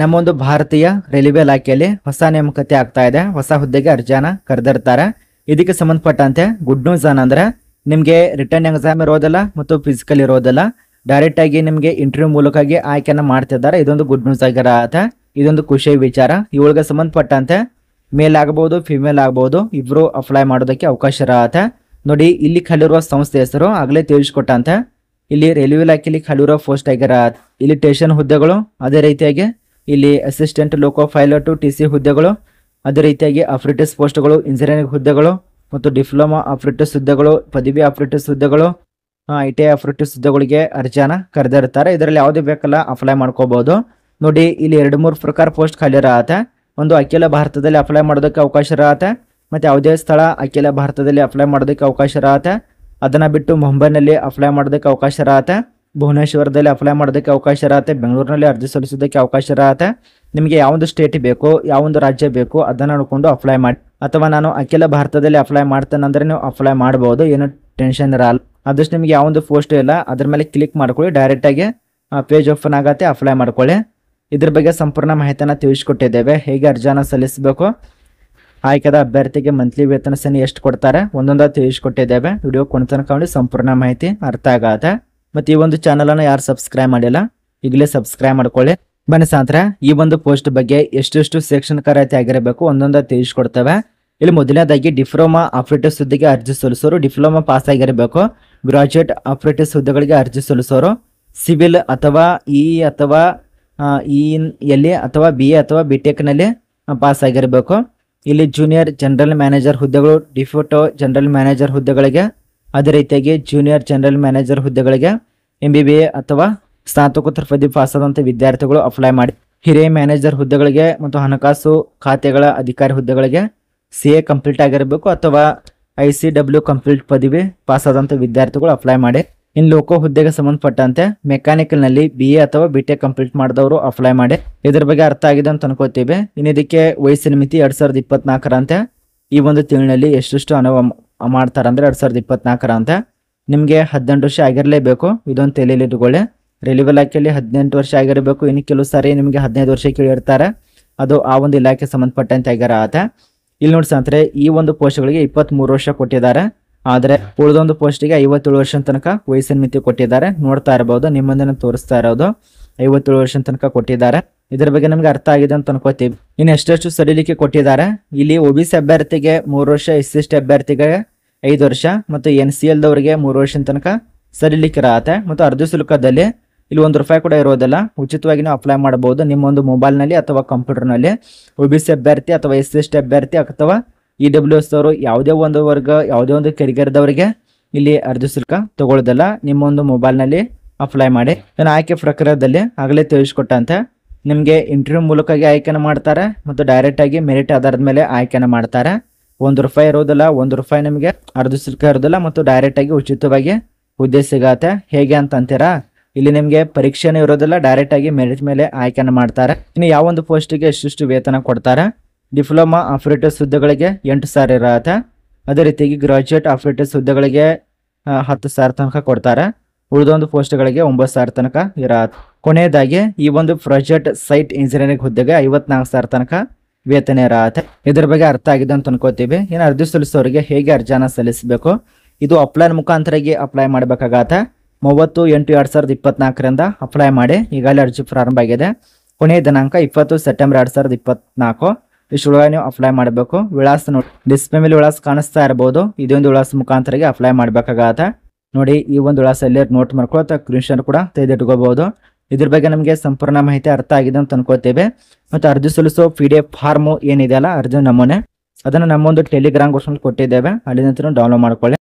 ನಮ್ಮೊಂದು ಭಾರತೀಯ ರೈಲ್ವೆ ಇಲಾಖೆಯಲ್ಲಿ ಹೊಸ ನೇಮಕತೆ ಆಗ್ತಾ ಇದೆ ಹೊಸ ಹುದ್ದೆಗೆ ಅರ್ಜಿಯನ್ನ ಕರೆದಿರ್ತಾರೆ ಇದಕ್ಕೆ ಸಂಬಂಧಪಟ್ಟಂತೆ ಗುಡ್ ನ್ಯೂಸ್ ಏನಂದ್ರೆ ನಿಮಗೆ ರಿಟರ್ನ್ ಎಕ್ಸಾಮ್ ಇರೋದಿಲ್ಲ ಮತ್ತು ಫಿಸಿಕಲ್ ಇರೋದಿಲ್ಲ ಡೈರೆಕ್ಟ್ ಆಗಿ ನಿಮಗೆ ಇಂಟರ್ವ್ಯೂ ಮೂಲಕ ಆಯ್ಕೆಯನ್ನು ಮಾಡ್ತಿದ್ದಾರೆ ಇದೊಂದು ಗುಡ್ ನ್ಯೂಸ್ ಆಗಿರತ್ತೆ ಇದೊಂದು ಖುಷಿ ವಿಚಾರ ಇವಳಿಗೆ ಸಂಬಂಧಪಟ್ಟಂತೆ ಮೇಲ್ ಆಗಬಹುದು ಫಿಮೇಲ್ ಆಗಬಹುದು ಇಬ್ರು ಅಪ್ಲೈ ಮಾಡೋದಕ್ಕೆ ಅವಕಾಶ ಇರತ್ತೆ ನೋಡಿ ಇಲ್ಲಿ ಕಲಿರುವ ಸಂಸ್ಥೆ ಹೆಸರು ಆಗಲೇ ತಿಳಿಸ್ಕೊಟ್ಟಂತೆ ಇಲ್ಲಿ ರೈಲ್ವೆ ಇಲಾಖೆಯಲ್ಲಿ ಇರೋ ಪೋಸ್ಟ್ ಆಗ್ಯಾರ ಇಲ್ಲಿ ಟೇಷನ್ ಹುದ್ದೆಗಳು ಅದೇ ರೀತಿಯಾಗಿ ಇಲ್ಲಿ assistant loco pilot T C ಹುದ್ದೆಗಳು ಅದೇ ರೀತಿಯಾಗಿ ಆಪ್ರೇಟರ್ಸ್ ಪೋಸ್ಟ್ಗಳು ಇಂಜಿನಿಯರಿಂಗ್ ಹುದ್ದೆಗಳು ಮತ್ತು ಡಿಪ್ಲೊಮಾ ಆಪ್ರೇಟರ್ಸ್ ಹುದ್ದೆಗಳು ಪದವಿ ಆಪ್ರೇಟರ್ಸ್ ಹುದ್ದೆಗಳು ಐ ಟಿ ಐ ಆಪ್ರೇಟರ್ಸ್ ಹುದ್ದೆಗಳಿಗೆ ಅರ್ಜಿಯನ್ನು ಕರೆದಿರ್ತಾರೆ ಇದರಲ್ಲಿ ಯಾವುದೇ ಬೇಕಲ್ಲ ಅಪ್ಲೈ ಮಾಡ್ಕೋಬಹುದು ನೋಡಿ ಇಲ್ಲಿ ಎರಡು ಮೂರು ಪ್ರಕಾರ ಪೋಸ್ಟ್ ಖಾಲಿ ಇರತ್ತೆ ಒಂದು ಅಖಿಲ ಭಾರತದಲ್ಲಿ ಅಪ್ಲೈ ಮಾಡೋದಕ್ಕೆ ಅವಕಾಶ ಇರತ್ತೆ ಮತ್ತು ಯಾವುದೇ ಸ್ಥಳ ಅಖಿಲ ಭಾರತದಲ್ಲಿ ಅಪ್ಲೈ ಮಾಡೋದಕ್ಕೆ ಅವಕಾಶ ಇರತ್ತೆ ಅದನ್ನು ಬಿಟ್ಟು ಮುಂಬೈನಲ್ಲಿ ಅಪ್ಲೈ ಮಾಡೋದಕ್ಕೆ ಅವಕಾಶ ಇರತ್ತೆ ಭುವನೇಶ್ವರದಲ್ಲಿ ಅಪ್ಲೈ ಮಾಡೋದಕ್ಕೆ ಅವಕಾಶ ಇರತ್ತೆ ಬೆಂಗಳೂರಿನಲ್ಲಿ ಅರ್ಜಿ ಸಲ್ಲಿಸೋದಕ್ಕೆ ಅವಕಾಶ ಇರತ್ತೆ ನಿಮಗೆ ಯಾವೊಂದು ಸ್ಟೇಟ್ ಬೇಕು ಯಾವೊಂದು ರಾಜ್ಯ ಬೇಕು ಅದನ್ನು ನೋಡಿಕೊಂಡು ಅಪ್ಲೈ ಮಾಡಿ ಅಥವಾ ನಾನು ಅಖಿಲ ಭಾರತದಲ್ಲಿ ಅಪ್ಲೈ ಮಾಡ್ತೇನೆ ನೀವು ಅಪ್ಲೈ ಮಾಡ್ಬೋದು ಏನು ಟೆನ್ಷನ್ ಇರಲ್ಲ ಆದಷ್ಟು ನಿಮಗೆ ಯಾವೊಂದು ಪೋಸ್ಟ್ ಇಲ್ಲ ಅದ್ರ ಮೇಲೆ ಕ್ಲಿಕ್ ಮಾಡ್ಕೊಳ್ಳಿ ಡೈರೆಕ್ಟಾಗಿ ಪೇಜ್ ಓಪನ್ ಆಗತ್ತೆ ಅಪ್ಲೈ ಮಾಡ್ಕೊಳ್ಳಿ ಇದ್ರ ಬಗ್ಗೆ ಸಂಪೂರ್ಣ ಮಾಹಿತಿಯನ್ನು ತಿಳಿಸ್ಕೊಟ್ಟಿದ್ದೇವೆ ಹೇಗೆ ಅರ್ಜಿಯನ್ನು ಸಲ್ಲಿಸಬೇಕು ಆಯ್ಕೆದ ಅಭ್ಯರ್ಥಿಗೆ ಮಂತ್ಲಿ ವೇತನ ಸಹ ಎಷ್ಟು ಕೊಡ್ತಾರೆ ಒಂದೊಂದ ತಿಳಿಸ್ಕೊಟ್ಟಿದ್ದೇವೆ ವಿಡಿಯೋ ಕೊಂಡ್ತನಕ ಸಂಪೂರ್ಣ ಮಾಹಿತಿ ಅರ್ಥ ಆಗತ್ತೆ ಮತ್ತು ಈ ಒಂದು ಚಾನಲನ್ನು ಯಾರು ಸಬ್ಸ್ಕ್ರೈಬ್ ಮಾಡಿಲ್ಲ ಈಗಲೇ ಸಬ್ಸ್ಕ್ರೈಬ್ ಮಾಡ್ಕೊಳ್ಳಿ ಬನ್ನಿ ಸಾಂತ್ರ ಈ ಒಂದು ಪೋಸ್ಟ್ ಬಗ್ಗೆ ಎಷ್ಟೆಷ್ಟು ಶೈಕ್ಷಣಿಕ ರೈತಿ ಆಗಿರಬೇಕು ಒಂದೊಂದ ತಿಳಿಸ್ಕೊಡ್ತೇವೆ ಇಲ್ಲಿ ಮೊದಲನೇದಾಗಿ ಡಿಪ್ಲೊಮಾ ಆಪರೇಟಿವ್ಸ್ ಹುದ್ದೆಗೆ ಅರ್ಜಿ ಸಲ್ಲಿಸೋರು ಡಿಪ್ಲೊಮಾ ಪಾಸ್ ಆಗಿರಬೇಕು ಗ್ರಾಜುಯೇಟ್ ಆಪರೇಟಿವ್ಸ್ ಹುದ್ದೆಗಳಿಗೆ ಅರ್ಜಿ ಸಲ್ಲಿಸೋರು ಸಿವಿಲ್ ಅಥವಾ ಇ e ಅಥವಾ ಇ ಎಲ್ಲಿ e ಅಥವಾ ಬಿ ಎ ಅಥವಾ ಬಿ ಟೆಕ್ನಲ್ಲಿ ಪಾಸ್ ಆಗಿರಬೇಕು ಇಲ್ಲಿ ಜೂನಿಯರ್ ಜನರಲ್ ಮ್ಯಾನೇಜರ್ ಹುದ್ದೆಗಳು ಡಿಫೋಟೋ ಜನರಲ್ ಮ್ಯಾನೇಜರ್ ಹುದ್ದೆಗಳಿಗೆ ಅದೇ ರೀತಿಯಾಗಿ ಜೂನಿಯರ್ ಜನರಲ್ ಮ್ಯಾನೇಜರ್ ಹುದ್ದೆಗಳಿಗೆ ಎಂ ಬಿ ಬಿ ಎ ಅಥವಾ ಸ್ನಾತಕೋತ್ತರ ಪದವಿ ಪಾಸಾದಂಥ ವಿದ್ಯಾರ್ಥಿಗಳು ಅಪ್ಲೈ ಮಾಡಿ ಹಿರಿಯ ಮ್ಯಾನೇಜರ್ ಹುದ್ದೆಗಳಿಗೆ ಮತ್ತು ಹಣಕಾಸು ಖಾತೆಗಳ ಅಧಿಕಾರಿ ಹುದ್ದೆಗಳಿಗೆ ಸಿ ಎ ಕಂಪ್ಲೀಟ್ ಆಗಿರಬೇಕು ಅಥವಾ ಐ ಸಿ ಡಬ್ಲ್ಯೂ ಕಂಪ್ಲೀಟ್ ಪದವಿ ಪಾಸಾದಂಥ ವಿದ್ಯಾರ್ಥಿಗಳು ಅಪ್ಲೈ ಮಾಡಿ ಇನ್ ಲೋಕೋ ಹುದ್ದೆಗೆ ಸಂಬಂಧಪಟ್ಟಂತೆ ಮೆಕ್ಯಾನಿಕಲ್ ನಲ್ಲಿ ಬಿ ಎ ಅಥವಾ ಬಿ ಕಂಪ್ಲೀಟ್ ಮಾಡಿದವರು ಅಪ್ಲೈ ಮಾಡಿ ಇದ್ರ ಬಗ್ಗೆ ಅರ್ಥ ಆಗಿದೆ ಅಂತ ಅನ್ಕೋತೀವಿ ಇನ್ನು ಇದಕ್ಕೆ ವಯಸ್ಸಿನ ಮಿತಿ ಎರಡ್ ಸಾವಿರದ ಇಪ್ಪತ್ನಾಲ್ಕರಂತೆ ಈ ಒಂದು ತಿಂಗಳಲ್ಲಿ ಎಷ್ಟೆಷ್ಟು ಮಾಡ್ತಾರೆ ಮಾಡ್ತಾರಂದ್ರೆ ಎರಡ್ ಸಾವಿರದ ಇಪ್ಪತ್ನಾಲ್ಕರಂತೆ ನಿಮಗೆ ಹದಿನೆಂಟು ವರ್ಷ ಆಗಿರಲೇಬೇಕು ಇದೊಂದು ತಲೆಯಲ್ಲಿ ಇಟ್ಕೊಳ್ಳಿ ರೈಲ್ವೆ ಇಲಾಖೆಯಲ್ಲಿ ಹದಿನೆಂಟು ವರ್ಷ ಆಗಿರಬೇಕು ಇನ್ನು ಕೆಲವು ಸಾರಿ ನಿಮಗೆ ಹದಿನೈದು ವರ್ಷ ಕೇಳಿರ್ತಾರೆ ಅದು ಆ ಒಂದು ಇಲಾಖೆ ಸಂಬಂಧಪಟ್ಟಂತೆ ಆಗ್ಯಾರ ಆತ ಇಲ್ಲಿ ನೋಡಿ ಈ ಒಂದು ಪೋಸ್ಟ್ಗಳಿಗೆ ಇಪ್ಪತ್ತ್ ಮೂರು ವರ್ಷ ಕೊಟ್ಟಿದ್ದಾರೆ ಆದರೆ ಉಳಿದೊಂದು ಪೋಸ್ಟಿಗೆ ಐವತ್ತೇಳು ವರ್ಷ ತನಕ ವಯಸ್ಸಿನ ಮಿತಿ ಕೊಟ್ಟಿದ್ದಾರೆ ನೋಡ್ತಾ ಇರಬಹುದು ನಿಮ್ಮಂದನ್ನು ತೋರಿಸ್ತಾ ಇರೋದು ಐವತ್ತೇಳು ವರ್ಷ ತನಕ ಕೊಟ್ಟಿದ್ದಾರೆ ಇದರ ಬಗ್ಗೆ ನಮ್ಗೆ ಅರ್ಥ ಆಗಿದೆ ಅಂತ ಅನ್ಕೋತೀವಿ ಇನ್ನು ಎಷ್ಟೆಷ್ಟು ಸಡಿಲಿಕೆ ಕೊಟ್ಟಿದ್ದಾರೆ ಇಲ್ಲಿ ಒ ಬಿ ಸಿ ಅಭ್ಯರ್ಥಿಗೆ ಮೂರು ವರ್ಷ ಎಸ್ ಸಿ ಟಿ ಅಭ್ಯರ್ಥಿಗೆ ಐದು ವರ್ಷ ಮತ್ತು ಎನ್ ಸಿ ಎಲ್ದವರಿಗೆ ಮೂರು ವರ್ಷದ ತನಕ ಸಡಿಲಿಕೆ ಇರತ್ತೆ ಮತ್ತು ಅರ್ಧ ಶುಲ್ಕದಲ್ಲಿ ಇಲ್ಲಿ ಒಂದು ರೂಪಾಯಿ ಕೂಡ ಇರೋದಿಲ್ಲ ಉಚಿತವಾಗಿ ನಾವು ಅಪ್ಲೈ ಮಾಡಬಹುದು ನಿಮ್ಮ ಒಂದು ಮೊಬೈಲ್ನಲ್ಲಿ ಅಥವಾ ಕಂಪ್ಯೂಟರ್ನಲ್ಲಿ ಒ ಬಿ ಸಿ ಅಭ್ಯರ್ಥಿ ಅಥವಾ ಎಸ್ ಸಿ ಎಸ್ ಅಭ್ಯರ್ಥಿ ಅಥವಾ ಇ ಡಬ್ಲ್ಯೂ ಎಸ್ ಅವರು ಯಾವುದೇ ಒಂದು ವರ್ಗ ಯಾವುದೇ ಒಂದು ಕೆರಿಗರ್ದವರಿಗೆ ಇಲ್ಲಿ ಅರ್ಜಿ ಶುಲ್ಕ ತಗೊಳ್ಳೋದಲ್ಲ ನಿಮ್ಮ ಒಂದು ಮೊಬೈಲ್ನಲ್ಲಿ ಅಪ್ಲೈ ಮಾಡಿ ನಾನು ಆಯ್ಕೆ ಪ್ರಕಾರದಲ್ಲಿ ಆಗಲೇ ತಿಳಿಸ್ಕೊಟ್ಟಂತೆ ನಿಮಗೆ ಇಂಟರ್ವ್ಯೂ ಮೂಲಕವಾಗಿ ಆಯ್ಕೆನ ಮಾಡ್ತಾರೆ ಮತ್ತು ಡೈರೆಕ್ಟಾಗಿ ಮೆರಿಟ್ ಆಧಾರದ ಮೇಲೆ ಆಯ್ಕೆಯನ್ನು ಮಾಡ್ತಾರೆ ಒಂದು ರೂಪಾಯಿ ಇರೋದಿಲ್ಲ ಒಂದು ರೂಪಾಯಿ ನಿಮಗೆ ಅರ್ಧ ಶುಲ್ಕ ಇರೋದಿಲ್ಲ ಮತ್ತು ಡೈರೆಕ್ಟಾಗಿ ಉಚಿತವಾಗಿ ಹುದ್ದೆ ಸಿಗತ್ತೆ ಹೇಗೆ ಅಂತ ಅಂತೀರಾ ಇಲ್ಲಿ ನಿಮಗೆ ಪರೀಕ್ಷೆನೇ ಇರೋದಿಲ್ಲ ಡೈರೆಕ್ಟಾಗಿ ಮೆರಿಟ್ ಮೇಲೆ ಆಯ್ಕೆಯನ್ನು ಮಾಡ್ತಾರೆ ಇನ್ನು ಯಾವ ಒಂದು ಪೋಸ್ಟಿಗೆ ಎಷ್ಟಿಷ್ಟು ವೇತನ ಕೊಡ್ತಾರೆ ಡಿಪ್ಲೊಮಾ ಆಪರೇಟರ್ಸ್ ಹುದ್ದೆಗಳಿಗೆ ಎಂಟು ಸಾವಿರ ಇರತ್ತೆ ಅದೇ ರೀತಿಯಾಗಿ ಗ್ರಾಜ್ಯುಯೇಟ್ ಆಪರೇಟರ್ಸ್ ಹುದ್ದೆಗಳಿಗೆ ಹತ್ತು ಸಾವಿರ ತನಕ ಕೊಡ್ತಾರೆ ಉಳಿದೊಂದು ಪೋಸ್ಟ್ಗಳಿಗೆ ಒಂಬತ್ತು ಸಾವಿರ ತನಕ ಇರತ್ತೆ ಕೊನೆಯದಾಗಿ ಈ ಒಂದು ಪ್ರಾಜೆಕ್ಟ್ ಸೈಟ್ ಇಂಜಿನಿಯರಿಂಗ್ ಹುದ್ದೆಗೆ ಐವತ್ನಾಲ್ಕು ಸಾವಿರ ತನಕ ವೇತನ ಇರತ್ತೆ ಇದ್ರ ಬಗ್ಗೆ ಅರ್ಥ ಆಗಿದೆ ಅಂತ ಅನ್ಕೋತೀವಿ ಏನು ಅರ್ಜಿ ಸಲ್ಲಿಸೋರಿಗೆ ಹೇಗೆ ಅರ್ಜಿನ ಸಲ್ಲಿಸಬೇಕು ಇದು ಅಪ್ಲೈನ್ ಮುಖಾಂತರಾಗಿ ಅಪ್ಲೈ ಮಾಡಬೇಕಾಗತ್ತೆ ಮೂವತ್ತು ಎಂಟು ಎರಡು ಸಾವಿರದ ಇಪ್ಪತ್ನಾಲ್ಕರಿಂದ ಅಪ್ಲೈ ಮಾಡಿ ಈಗಾಗಲೇ ಅರ್ಜಿ ಪ್ರಾರಂಭ ಆಗಿದೆ ಕೊನೆಯ ದಿನಾಂಕ ಇಪ್ಪತ್ತು ಸೆಪ್ಟೆಂಬರ್ ಎರಡು ಸಾವಿರದ ಇಪ್ಪತ್ನಾಲ್ಕು ಇಷ್ಟು ನೀವು ಅಪ್ಲೈ ಮಾಡಬೇಕು ವಿಳಾಸ ನೋಡಿ ಡಿಸ್ಪ್ಲೇ ಮೇಲೆ ವಿಳಾಸ ಕಾಣಿಸ್ತಾ ಇರಬಹುದು ಇದೊಂದು ವಿಳಾಸ ಮುಖಾಂತರ ಅಪ್ಲೈ ಮಾಡಬೇಕಾಗತ್ತ ನೋಡಿ ಈ ಒಂದು ವಿಳಾಸ ಇಲ್ಲಿ ನೋಟ್ ಮಾಡ್ಕೊಳ್ತಾ ಕ್ರಿನ್ಶನ್ ಕೂಡ ತೆಗೆದಿಟ್ಕೋಬಹುದು ಇದ್ರ ಬಗ್ಗೆ ನಮಗೆ ಸಂಪೂರ್ಣ ಮಾಹಿತಿ ಅರ್ಥ ಆಗಿದೆ ಅಂತ ಅನ್ಕೋತೇವೆ ಮತ್ತೆ ಅರ್ಜಿ ಸಲ್ಲಿಸೋ ಪಿ ಡಿ ಎಫ್ ಫಾರ್ಮು ಏನಿದೆಯಲ್ಲ ಅರ್ಜಿ ನಮೂನೆ ಅದನ್ನು ನಮ್ಮೊಂದು ಟೆಲಿಗ್ರಾಮ್ ಕೊಟ್ಟಿದ್ದೇವೆ ಅಲ್ಲಿ ನಂತರ ಡೌನ್ಲೋಡ್ ಮಾಡ್ಕೊಳ್ಳಿ